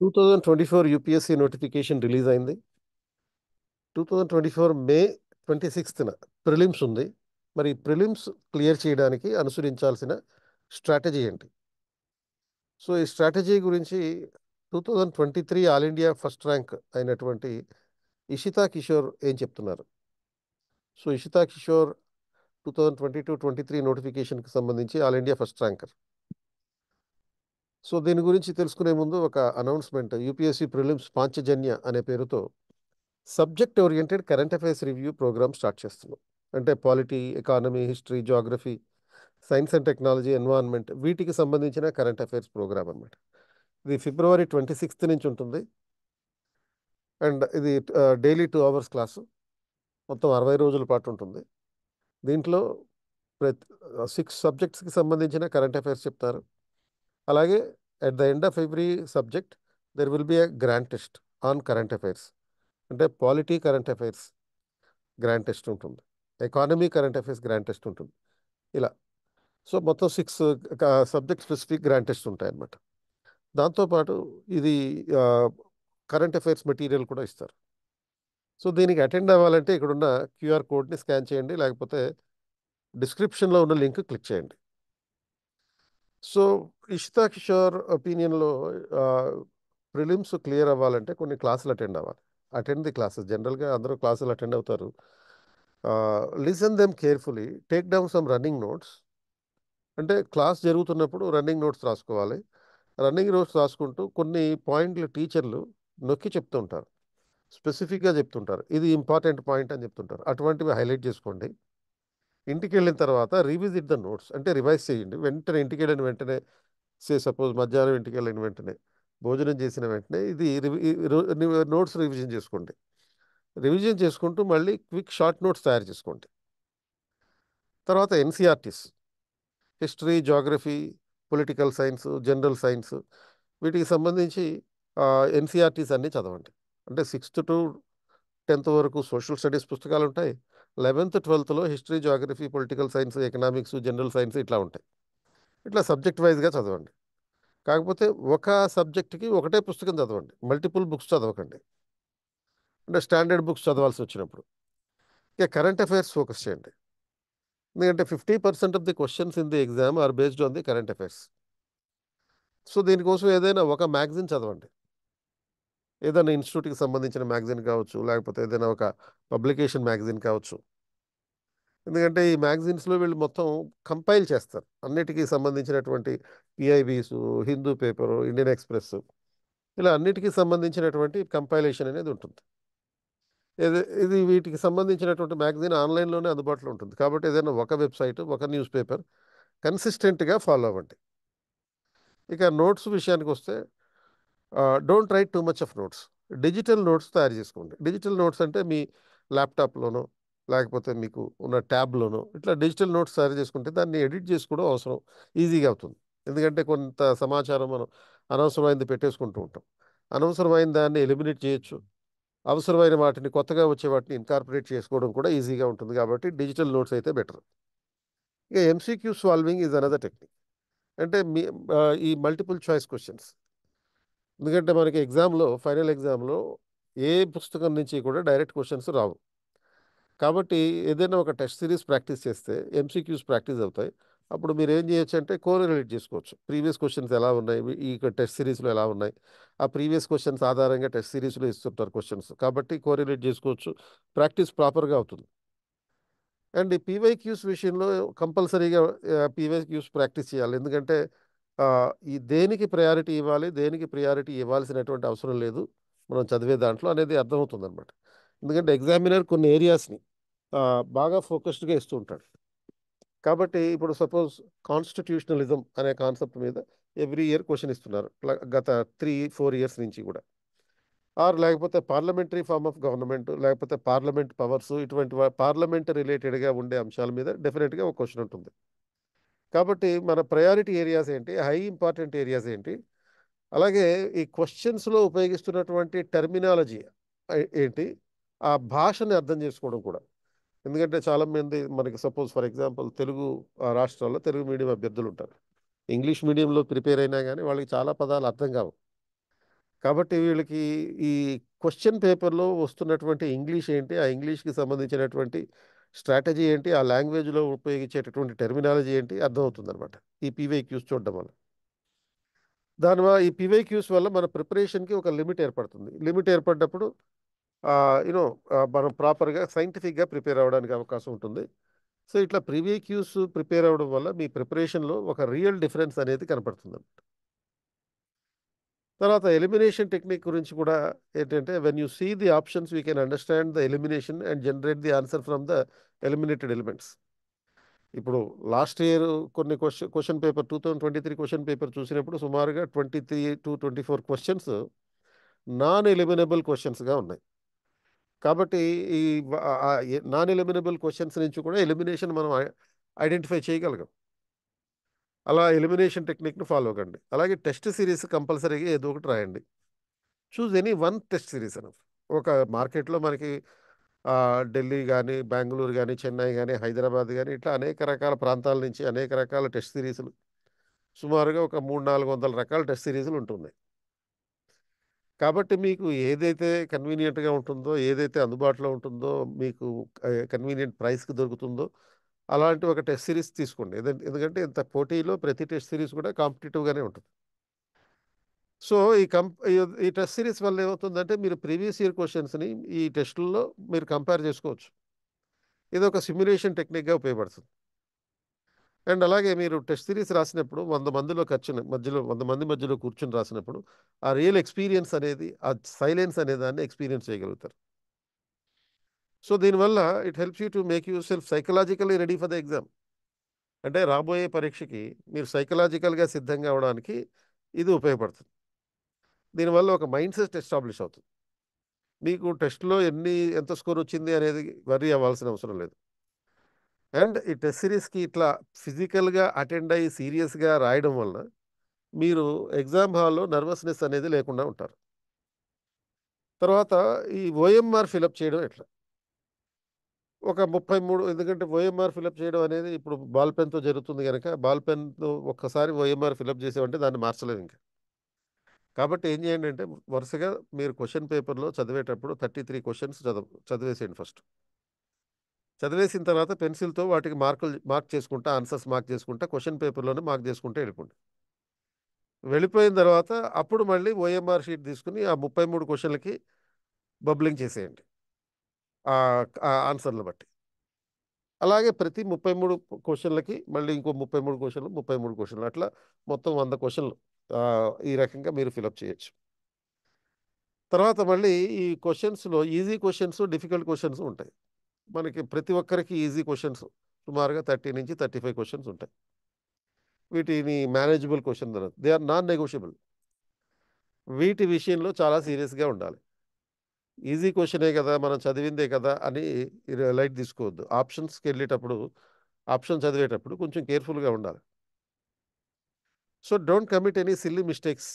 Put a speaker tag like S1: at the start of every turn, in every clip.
S1: Two thousand twenty four UPSC notification release అయింది two thousand twenty four May twenty సిక్స్త్న prelims ఉంది మరి prelims clear చేయడానికి అనుసరించాల్సిన స్ట్రాటజీ ఏంటి సో ఈ స్ట్రాటజీ గురించి two thousand twenty three all India first rank అయినటువంటి ఇషితా కిషోర్ ఏం చెప్తున్నారు so Ishita Kishore two thousand twenty two twenty three నోటిఫికేషన్కి సంబంధించి all India first ranker so దీని గురించి తెలుసుకునే ముందు ఒక అనౌన్స్మెంట్ యూపీఎస్సీ ప్రిలిమ్స్ పాంచజన్య అనే పేరుతో subject oriented current affairs review program start చేస్తున్నాం అంటే polity economy history geography science and technology environment వీటికి సంబంధించిన కరెంట్ అఫైర్స్ ప్రోగ్రామ్ అనమాట ఇది ఫిబ్రవరి ట్వంటీ సిక్స్త్ నుంచి ఉంటుంది అండ్ ఇది డైలీ టూ అవర్స్ క్లాసు మొత్తం అరవై రోజుల పాటు ఉంటుంది దీంట్లో ప్రతి సిక్స్ సబ్జెక్ట్స్కి సంబంధించిన కరెంట్ అఫైర్స్ చెప్తారు అలాగే at the end of every subject there will be a grand test on current affairs అంటే polity current affairs grand test ఉంటుంది economy current affairs grand test ఉంటుంది ఇలా సో మొత్తం six subject specific grand test ఉంటాయన్నమాట దాంతోపాటు ఇది current affairs material కూడా ఇస్తారు సో దీనికి అటెండ్ అవ్వాలంటే ఇక్కడున్న క్యూఆర్ కోడ్ని స్కాన్ చేయండి లేకపోతే డిస్క్రిప్షన్లో ఉన్న లింక్ క్లిక్ చేయండి సో ఇష్తా కిషోర్ ఒపీనియన్లో ప్రిలిమ్స్ క్లియర్ అవ్వాలంటే కొన్ని క్లాసులు అటెండ్ అవ్వాలి అటెండ్ ది క్లాసెస్ జనరల్గా అందరూ క్లాసులు అటెండ్ అవుతారు listen them carefully take down some running notes అంటే క్లాస్ జరుగుతున్నప్పుడు రన్నింగ్ నోట్స్ రాసుకోవాలి రన్నింగ్ నోట్స్ రాసుకుంటూ కొన్ని పాయింట్లు టీచర్లు నొక్కి చెప్తుంటారు స్పెసిఫిక్గా చెప్తుంటారు ఇది ఇంపార్టెంట్ పాయింట్ అని చెప్తుంటారు అటువంటివి హైలైట్ చేసుకోండి ఇంటికి వెళ్ళిన తర్వాత రీవిజిట్ ద నోట్స్ అంటే రివైజ్ చేయండి వెంటనే ఇంటికి వెళ్ళిన వెంటనే సే సపోజ్ మధ్యాహ్నం ఇంటికి వెళ్ళిన వెంటనే భోజనం చేసిన వెంటనే ఇది నోట్స్ రివిజన్ చేసుకోండి రివిజన్ చేసుకుంటూ మళ్ళీ క్విక్ షార్ట్ నోట్స్ తయారు చేసుకోండి తర్వాత NCERTs history geography political science general science వీటికి సంబంధించి ఎన్సీఆర్టీస్ అన్నీ చదవండి అంటే సిక్స్త్ టు టెన్త్ వరకు సోషల్ స్టడీస్ పుస్తకాలు ఉంటాయి లెవెన్త్ ట్వెల్త్లో history geography political science economics general science ఇట్లా ఉంటాయి ఇట్లా సబ్జెక్ట్ వైజ్గా చదవండి కాకపోతే ఒక సబ్జెక్టుకి ఒకటే పుస్తకం చదవండి మల్టిపుల్ బుక్స్ చదవకండి అంటే స్టాండర్డ్ బుక్స్ చదవాల్సి వచ్చినప్పుడు ఇక కరెంట్ అఫైర్స్ ఫోకస్ చేయండి ఎందుకంటే fifty percent of the questions in the exam are based on the current affairs so దీనికోసం ఏదైనా ఒక మ్యాగ్జిన్ చదవండి ఏదైనా ఇన్స్టిట్యూట్కి సంబంధించిన మ్యాగ్జిన్ కావచ్చు లేకపోతే ఏదైనా ఒక పబ్లికేషన్ మ్యాగ్జిన్ కావచ్చు ఎందుకంటే ఈ మ్యాగజైన్స్లో వీళ్ళు మొత్తం కంపైల్ చేస్తారు అన్నిటికీ సంబంధించినటువంటి PIBs Hindu paper Indian express ఇలా అన్నిటికీ సంబంధించినటువంటి కంపైలేషన్ అనేది ఉంటుంది ఇది ఇది వీటికి సంబంధించినటువంటి మ్యాగజైన్ ఆన్లైన్లోనే అందుబాటులో ఉంటుంది కాబట్టి ఏదైనా ఒక వెబ్సైట్ ఒక న్యూస్ పేపర్ కన్సిస్టెంట్గా ఫాలో అవ్వండి ఇక నోట్స్ విషయానికి వస్తే don't write too much of notes digital notes తయారు చేసుకోండి డిజిటల్ నోట్స్ అంటే మీ ల్యాప్టాప్లోనో లేకపోతే మీకు ఉన్న ట్యాబ్లోనో ఇట్లా డిజిటల్ నోట్స్ తయారు చేసుకుంటే దాన్ని ఎడిట్ చేసుకోవడం అవసరం ఈజీగా అవుతుంది ఎందుకంటే కొంత సమాచారం మనం అనవసరమైంది పెట్టేసుకుంటూ ఉంటాం అనవసరమైన దాన్ని ఎలిమినేట్ చేయొచ్చు అవసరమైన వాటిని కొత్తగా వచ్చే వాటిని ఇన్కార్పొరేట్ చేసుకోవడం కూడా ఈజీగా ఉంటుంది కాబట్టి డిజిటల్ నోట్స్ అయితే బెటర్ ఇక MCQ solving is another technique అంటే మీ ఈ మల్టిపుల్ చాయిస్ క్వశ్చన్స్ ఎందుకంటే మనకి ఎగ్జామ్లో ఫైనల్ ఎగ్జామ్లో ఏ పుస్తకం నుంచి కూడా డైరెక్ట్ క్వశ్చన్స్ రావు కాబట్టి ఏదైనా ఒక టెస్ట్ సిరీస్ ప్రాక్టీస్ చేస్తే ఎంసీక్యూస్ ప్రాక్టీస్ అవుతాయి అప్పుడు మీరు ఏం చేయొచ్చు అంటే కోరిలేట్ చేసుకోవచ్చు ప్రీవియస్ క్వశ్చన్స్ ఎలా ఉన్నాయి ఈ టెస్ట్ సిరీస్లో ఎలా ఉన్నాయి ఆ ప్రీవియస్ క్వశ్చన్స్ ఆధారంగా టెస్ట్ సిరీస్లో ఇస్తుంటారు క్వశ్చన్స్ కాబట్టి కోరిలేట్ చేసుకోవచ్చు ప్రాక్టీస్ ప్రాపర్గా అవుతుంది అండ్ ఈ పీవైక్యూస్ విషయంలో కంపల్సరీగా పీవైక్యూస్ ప్రాక్టీస్ చేయాలి ఎందుకంటే ఈ దేనికి ప్రయారిటీ ఇవ్వాలి దేనికి ప్రయారిటీ ఇవ్వాల్సినటువంటి అవసరం లేదు మనం చదివే దాంట్లో అనేది అర్థమవుతుంది అనమాట ఎందుకంటే ఎగ్జామినర్ కొన్ని ఏరియాస్ని బాగా ఫోకస్డ్గా ఇస్తూ ఉంటాడు కాబట్టి ఇప్పుడు సపోజ్ కాన్స్టిట్యూషనలిజం అనే కాన్సెప్ట్ మీద ఎవ్రీ ఇయర్ క్వశ్చన్ ఇస్తున్నారు గత త్రీ ఫోర్ ఇయర్స్ నుంచి కూడా ఆర్ లేకపోతే పార్లమెంటరీ ఫామ్ ఆఫ్ గవర్నమెంట్ లేకపోతే పార్లమెంట్ పవర్స్ ఇటువంటి పార్లమెంట్ రిలేటెడ్గా ఉండే అంశాల మీద డెఫినెట్గా ఒక క్వశ్చన్ ఉంటుంది కాబట్టి మన ప్రయారిటీ ఏరియాస్ ఏంటి హై ఇంపార్టెంట్ ఏరియాస్ ఏంటి అలాగే ఈ క్వశ్చన్స్లో ఉపయోగిస్తున్నటువంటి టెర్మినాలజీ ఏంటి ఆ భాషని అర్థం చేసుకోవడం కూడా ఎందుకంటే చాలామంది మనకి సపోజ్ ఫర్ ఎగ్జాంపుల్ తెలుగు రాష్ట్రాల్లో తెలుగు మీడియం అభ్యర్థులు ఉంటారు ఇంగ్లీష్ మీడియంలో ప్రిపేర్ అయినా కానీ వాళ్ళకి చాలా పదాలు అర్థం కావు కాబట్టి వీళ్ళకి ఈ క్వశ్చన్ పేపర్లో వస్తున్నటువంటి ఇంగ్లీష్ ఏంటి ఆ ఇంగ్లీష్కి సంబంధించినటువంటి స్ట్రాటజీ ఏంటి ఆ లాంగ్వేజ్లో ఉపయోగించేటటువంటి టెర్మినాలజీ ఏంటి అర్థమవుతుంది అనమాట ఈ పీవైక్యూస్ చూడడం వల్ల దానివల్ల ఈ పీవైక్యూస్ వల్ల మన ప్రిపరేషన్కి ఒక లిమిట్ ఏర్పడుతుంది లిమిట్ ఏర్పడ్డప్పుడు యూనో మనం ప్రాపర్గా సైంటిఫిక్గా ప్రిపేర్ అవ్వడానికి అవకాశం ఉంటుంది సో ఇట్లా క్యూస్ ప్రిపేర్ అవ్వడం వల్ల మీ ప్రిపరేషన్లో ఒక రియల్ డిఫరెన్స్ అనేది కనపడుతుంది తర్వాత ఎలిమినేషన్ టెక్నిక్ గురించి కూడా ఏంటంటే when you see the options we can understand the elimination and generate the answer from the eliminated elements ఇప్పుడు లాస్ట్ ఇయర్ కొన్ని question question paper two thousand twenty three question paper చూసినప్పుడు సుమారుగా twenty three to twenty four questions non eliminable క్వశ్చన్స్గా ఉన్నాయి కాబట్టి ఈ non ఎలిమినబుల్ questions నుంచి కూడా ఎలిమినేషన్ మనం ఐడెంటిఫై చేయగలగం అలా ఎలిమినేషన్ టెక్నిక్ను ఫాలో కండి అలాగే టెస్ట్ సిరీస్ కంపల్సరీగా ఏదో ఒకటి రాయండి choose any one test series enough ఒక మార్కెట్లో మనకి ఢిల్లీ కానీ బెంగళూరు కానీ చెన్నై కానీ హైదరాబాద్ కానీ ఇట్లా అనేక రకాల ప్రాంతాల నుంచి అనేక రకాల టెస్ట్ సిరీసులు సుమారుగా ఒక మూడు నాలుగు వందల రకాల టెస్ట్ సిరీసులు ఉంటున్నాయి కాబట్టి మీకు ఏదైతే కన్వీనియంట్‌గా ఉంటుందో, ఏదైతే అందుబాటులో ఉంటుందో, మీకు కన్వీనియంట్ ప్రైస్‌కి దొరుకుతుందో, అలాంటి ఒక టెస్ట్ సిరీస్ తీసుకోండి. ఎందుకంటే ఎందుకంటే ఇంత పోటీలో ప్రతి టెస్ట్ సిరీస్ కూడా కాంపిటీటివ్‌గానే ఉంటుంది. సో, ఈ కంప్ ఈ టెస్ట్ సిరీస్ వల్ల ఏమవుతుందంటే, మీరు ప్రీవియస్ ఇయర్ క్వశ్చన్స్ని ఈ టెస్టుల్లో మీరు కంపేర్ చేసుకోవచ్చు. ఇది ఒక సిమ్యులేషన్ టెక్నిక్‌గా ఉపయోగపడుతుంది. అండ్ అలాగే మీరు టెస్ట్ సిరీస్ రాసినప్పుడు వంద మందిలో ఖర్చుని మధ్యలో వంద మంది మధ్యలో కూర్చుని రాసినప్పుడు ఆ రియల్ ఎక్స్పీరియన్స్ అనేది ఆ సైలెన్స్ అనే దాన్ని ఎక్స్పీరియన్స్ చేయగలుగుతారు సో దీనివల్ల it helps you to make you self psychologically ready for the exam అంటే రాబోయే పరీక్షకి మీరు సైకలాజికల్గా సిద్ధంగా అవడానికి ఇది ఉపయోగపడుతుంది దీనివల్ల ఒక మైండ్ సెట్ ఎస్టాబ్లిష్ అవుతుంది మీకు టెస్ట్లో ఎన్ని ఎంత స్కోర్ వచ్చింది అనేది వరీ అవ్వాల్సిన అవసరం లేదు అండ్ ఈ టెస్ట్ సిరీస్కి ఇట్లా ఫిజికల్గా అటెండ్ అయ్యి సీరియస్గా రాయడం వలన మీరు ఎగ్జామ్ హాల్లో నర్వస్నెస్ అనేది లేకుండా ఉంటారు తర్వాత ఈ ఓఎంఆర్ ఫిలప్ చేయడం ఎట్లా ఒక ముప్పై మూడు ఎందుకంటే ఓఎంఆర్ ఫిలప్ చేయడం అనేది ఇప్పుడు బాల్ పెన్తో జరుగుతుంది కనుక బాల్ పెన్తో ఒక్కసారి ఓఎంఆర్ ఫిలప్ చేసామంటే దాన్ని మార్చలేదు ఇంకా కాబట్టి ఏం చేయండి అంటే వరుసగా మీరు క్వశ్చన్ పేపర్లో చదివేటప్పుడు థర్టీ త్రీ క్వశ్చన్స్ చదవ చదివేసేయండి ఫస్ట్ చదివేసిన తర్వాత పెన్సిల్తో వాటికి మార్కులు మార్క్ చేసుకుంటా ఆన్సర్స్ మార్క్ చేసుకుంటా క్వశ్చన్ పేపర్లోనే మార్క్ చేసుకుంటే వెళ్ళిపోండి వెళ్ళిపోయిన తర్వాత అప్పుడు మళ్ళీ ఓఎంఆర్ షీట్ తీసుకుని ఆ ముప్పై మూడు క్వశ్చన్లకి బబ్లింగ్ చేసేయండి ఆన్సర్లు బట్టి అలాగే ప్రతి ముప్పై మూడు క్వశ్చన్లకి మళ్ళీ ఇంకో ముప్పై మూడు క్వశ్చన్లు ముప్పై మూడు క్వశ్చన్లు అట్లా మొత్తం వంద క్వశ్చన్లు ఈ రకంగా మీరు ఫిలప్ చేయొచ్చు తర్వాత మళ్ళీ ఈ క్వశ్చన్స్లో ఈజీ క్వశ్చన్స్ డిఫికల్ట్ క్వశ్చన్స్ ఉంటాయి మనకి ప్రతి ఒక్కరికి ఈజీ క్వశ్చన్స్ సుమారుగా థర్టీ నుంచి థర్టీ ఫైవ్ క్వశ్చన్స్ ఉంటాయి వీటిని manageable question and they are non negotiable వీటి విషయంలో చాలా సీరియస్గా ఉండాలి ఈజీ క్వశ్చనే కదా మనం చదివిందే కదా అని లైట్ తీసుకోవద్దు ఆప్షన్స్కి వెళ్ళేటప్పుడు ఆప్షన్ చదివేటప్పుడు కొంచెం కేర్ఫుల్గా ఉండాలి so don't commit any silly mistakes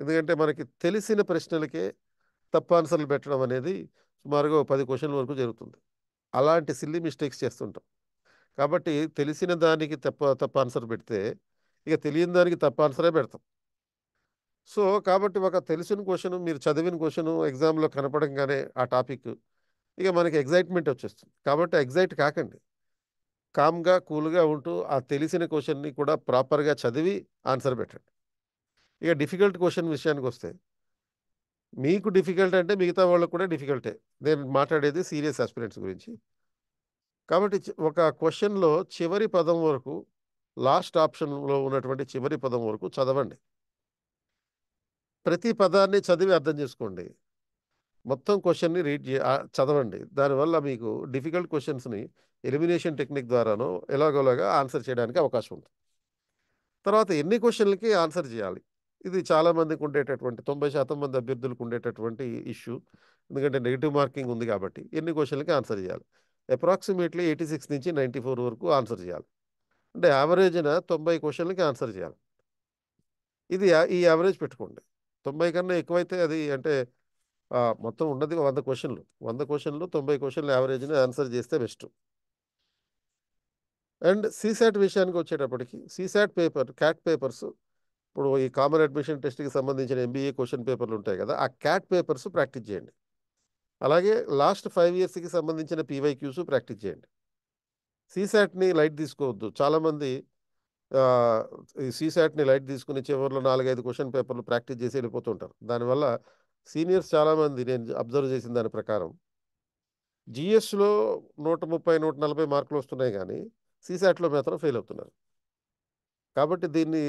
S1: ఎందుకంటే మనకి తెలిసిన ప్రశ్నలకే తప్పు ఆన్సర్లు పెట్టడం అనేది సుమారుగా పది క్వశ్చన్ల వరకు జరుగుతుంది అలాంటి సిల్లీ మిస్టేక్స్ చేస్తుంటాం కాబట్టి తెలిసిన దానికి తప్ప తప్ప ఆన్సర్ పెడితే ఇక తెలియని దానికి తప్ప ఆన్సరే పెడతాం సో కాబట్టి ఒక తెలిసిన క్వశ్చన్ మీరు చదివిన క్వశ్చన్ ఎగ్జామ్లో కనపడంగానే ఆ టాపిక్ ఇక మనకి ఎగ్జైట్మెంట్ వచ్చేస్తుంది కాబట్టి ఎగ్జైట్ కాకండి కామ్గా కూల్గా ఉంటూ ఆ తెలిసిన క్వశ్చన్ని కూడా ప్రాపర్గా చదివి ఆన్సర్ పెట్టండి ఇక డిఫికల్ట్ క్వశ్చన్ విషయానికి వస్తే మీకు డిఫికల్ట్ అంటే మిగతా వాళ్ళకు కూడా డిఫికల్టే నేను మాట్లాడేది సీరియస్ ఆస్పిరెంట్స్ గురించి కాబట్టి ఒక క్వశ్చన్లో చివరి పదం వరకు లాస్ట్ ఆప్షన్లో ఉన్నటువంటి చివరి పదం వరకు చదవండి ప్రతి పదాన్ని చదివి అర్థం చేసుకోండి మొత్తం క్వశ్చన్ని రీడ్ చదవండి దానివల్ల మీకు డిఫికల్ట్ క్వశ్చన్స్ని ఎలిమినేషన్ టెక్నిక్ ద్వారానో ఎలాగోలాగా ఆన్సర్ చేయడానికి అవకాశం ఉంటుంది తర్వాత ఎన్ని క్వశ్చన్లకి ఆన్సర్ చేయాలి ఇది చాలామందికి ఉండేటటువంటి తొంభై శాతం మంది అభ్యర్థులకు ఉండేటటువంటి ఇష్యూ ఎందుకంటే నెగిటివ్ మార్కింగ్ ఉంది కాబట్టి ఎన్ని క్వశ్చన్లకి ఆన్సర్ చేయాలి అప్రాక్సిమేట్లీ ఎయిటీ సిక్స్ నుంచి నైంటీ ఫోర్ వరకు ఆన్సర్ చేయాలి అంటే యావరేజ్న తొంభై క్వశ్చన్లకి ఆన్సర్ చేయాలి ఇది ఈ యావరేజ్ పెట్టుకోండి తొంభై కన్నా ఎక్కువైతే అది అంటే మొత్తం ఉన్నది వంద క్వశ్చన్లు వంద క్వశ్చన్లు తొంభై క్వశ్చన్లు యావరేజ్ని ఆన్సర్ చేస్తే బెస్ట్ అండ్ సీసాట్ విషయానికి వచ్చేటప్పటికి సీసాట్ పేపర్ క్యాట్ పేపర్స్ ఇప్పుడు ఈ కామన్ అడ్మిషన్ టెస్ట్కి సంబంధించిన ఎంబీఏ క్వశ్చన్ పేపర్లు ఉంటాయి కదా ఆ క్యాట్ పేపర్స్ ప్రాక్టీస్ చేయండి అలాగే లాస్ట్ ఫైవ్ ఇయర్స్కి సంబంధించిన పీవైక్యూస్ ప్రాక్టీస్ చేయండి సీసాట్ని లైట్ తీసుకోవద్దు చాలామంది ఈ సీసాట్ని లైట్ తీసుకుని చివరిలో నాలుగైదు క్వశ్చన్ పేపర్లు ప్రాక్టీస్ చేసి వెళ్ళిపోతుంటారు దానివల్ల సీనియర్స్ చాలామంది నేను అబ్జర్వ్ చేసిన దాని ప్రకారం జిఎస్లో నూట ముప్పై నూట నలభై మార్కులు వస్తున్నాయి కానీ సీసాట్లో మాత్రం ఫెయిల్ అవుతున్నారు కాబట్టి దీన్ని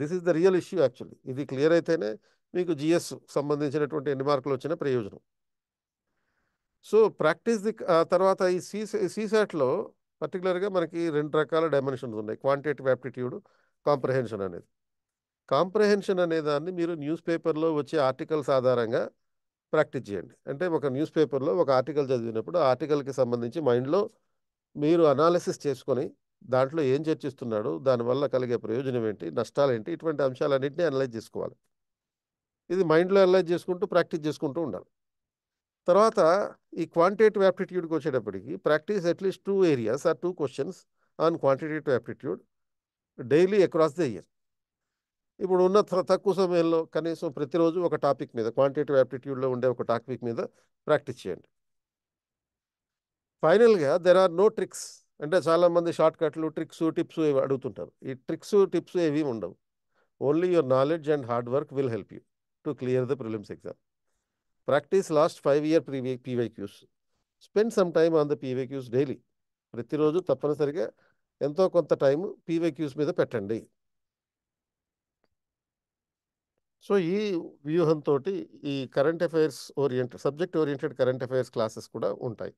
S1: this is the real issue actually ఇది క్లియర్ అయితేనే మీకు జిఎస్ సంబంధించినటువంటి ఎన్ని మార్కులు వచ్చిన ప్రయోజనం సో ప్రాక్టీస్ ది తర్వాత ఈ సీ సీసాట్లో పర్టికులర్గా మనకి రెండు రకాల డైమెన్షన్స్ ఉన్నాయి క్వాంటిటేటివ్ యాప్టిట్యూడ్ కాంప్రహెన్షన్ అనేది కాంప్రహెన్షన్ దాన్ని మీరు న్యూస్ పేపర్లో వచ్చే ఆర్టికల్స్ ఆధారంగా ప్రాక్టీస్ చేయండి అంటే ఒక న్యూస్ పేపర్లో ఒక ఆర్టికల్ చదివినప్పుడు ఆ ఆర్టికల్కి సంబంధించి మైండ్లో మీరు అనాలిసిస్ చేసుకొని దాంట్లో ఏం చర్చిస్తున్నాడు దానివల్ల కలిగే ప్రయోజనం ఏంటి నష్టాలు ఏంటి ఇటువంటి అంశాలన్నింటినీ అనలైజ్ చేసుకోవాలి ఇది మైండ్లో అనలైజ్ చేసుకుంటూ ప్రాక్టీస్ చేసుకుంటూ ఉండాలి తర్వాత ఈ క్వాంటిటేటివ్ యాప్టిట్యూడ్కి వచ్చేటప్పటికి practice at least two areas or two questions on quantitative aptitude daily across the year ఇప్పుడు ఉన్న తక్కువ సమయంలో కనీసం ప్రతిరోజు ఒక టాపిక్ మీద క్వాంటిటేటివ్ యాప్టిట్యూడ్లో ఉండే ఒక టాపిక్ మీద ప్రాక్టీస్ చేయండి ఫైనల్గా దెర్ ఆర్ నో ట్రిక్స్ అంటే చాలామంది షార్ట్ కట్లు ట్రిక్స్ టిప్స్ అడుగుతుంటారు ఈ ట్రిక్స్ టిప్స్ ఏవి ఉండవు only your knowledge and hard work will help you to clear the prelims exam practice last five year ప్రీవీ PYQs spend some time on the PYQs daily ప్రతిరోజు తప్పనిసరిగా ఎంతో కొంత టైం పీవైక్యూస్ మీద పెట్టండి సో ఈ వ్యూహంతో ఈ current affairs oriented subject oriented current affairs classes కూడా ఉంటాయి